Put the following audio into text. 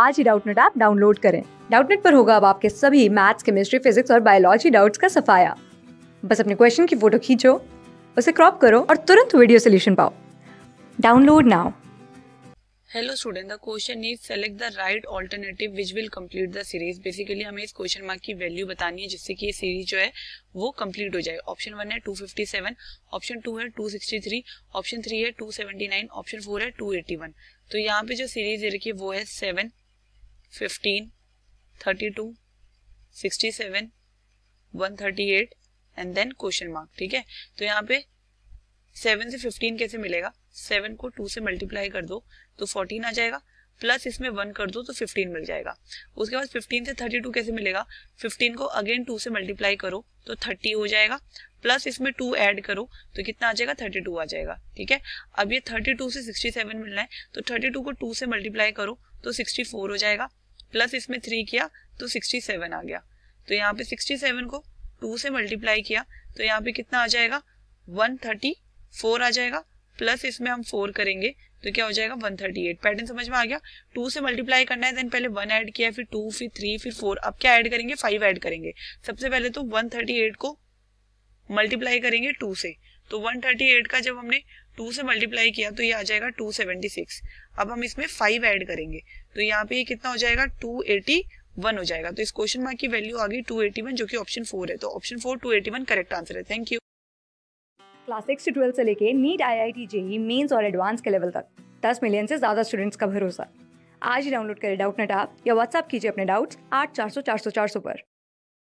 आज ही Doubtnut app download करें डाउटनेट पर होगा अब आपके सभी मैथ्स केमिस्ट्री फिजिक्स और बायोलॉजी डाउट्स का सफाया बस अपने क्वेश्चन की फोटो खींचो उसे क्रॉप करो और तुरंत वीडियो सोल्यूशन पाओ download now hello student the question is select the right alternative which will complete the series basically हमें इस क्वेश्चन मार्क की वैल्यू बतानी है जिससे कि ये सीरीज जो है वो कंप्लीट हो जाए ऑप्शन वन है 257 ऑप्शन टू है 263 ऑप्शन थ्री है 279 ऑप्शन फोर है 281 तो यहाँ पे जो सीरीज दे रखी है वो है seven fifteen thirty two sixty seven one thirty eight and then question mark ठीक है तो यहाँ पे सेवन से फिफ्टीन कैसे मिलेगा सेवन को टू से मल्टीप्लाई कर दो तो फोर्टीन आ जाएगा प्लस इसमें वन कर दो तो फिफ्टीन मिल जाएगा उसके बाद फिफ्टीन से थर्टी टू कैसे मिलेगा फिफ्टीन को अगेन टू से मल्टीप्लाई करो तो थर्टी हो जाएगा प्लस इसमें टू ऐड करो तो कितना आ जाएगा थर्टी टू आ जाएगा ठीक है अब ये थर्टी टू से सिक्सटी सेवन मिलना है तो थर्टी टू को टू से मल्टीप्लाई करो तो सिक्सटी फोर हो जाएगा प्लस इसमें थ्री किया तो सिक्सटी सेवन आ गया तो यहाँ पे सिक्सटी सेवन को टू से मल्टीप्लाई किया तो यहाँ पे कितना आ जाएगा वन थर्टी फोर आ जाएगा प्लस इसमें हम फोर करेंगे तो क्या हो जाएगा वन थर्टी एट पैटर्न समझ में आ गया टू से मल्टीप्लाई करना है देन पहले वन ऐड किया फिर टू फिर थ्री फिर फोर अब क्या ऐड करेंगे फाइव ऐड करेंगे सबसे पहले तो वन थर्टी एट को मल्टीप्लाई करेंगे टू से तो वन थर्टी एट का जब हमने टू से मल्टीप्लाई किया तो ये आ जाएगा टू सेवेंटी सिक्स अब हम इसमें फाइव ऐड करेंगे तो यहाँ पे ये कितना हो जाएगा टू एटी वन हो जाएगा तो इस क्वेश्चन मार्क की वैल्यू आ गई टू एटी वन जो कि ऑप्शन फोर है तो option four two eighty one correct answer है थैंक यू क्लास सिक्स से ट्वेल्थ से लेके NEET I I T JEE mains और एडवांस के लेवल तक दस मिलियन से ज्यादा स्टूडेंट्स का भरोसा आज ही डाउनलोड करें डाउट नेट आप या व्हाट्सअप कीजिए अपने डाउट्स आठ चार सौ चार सौ चार सौ पर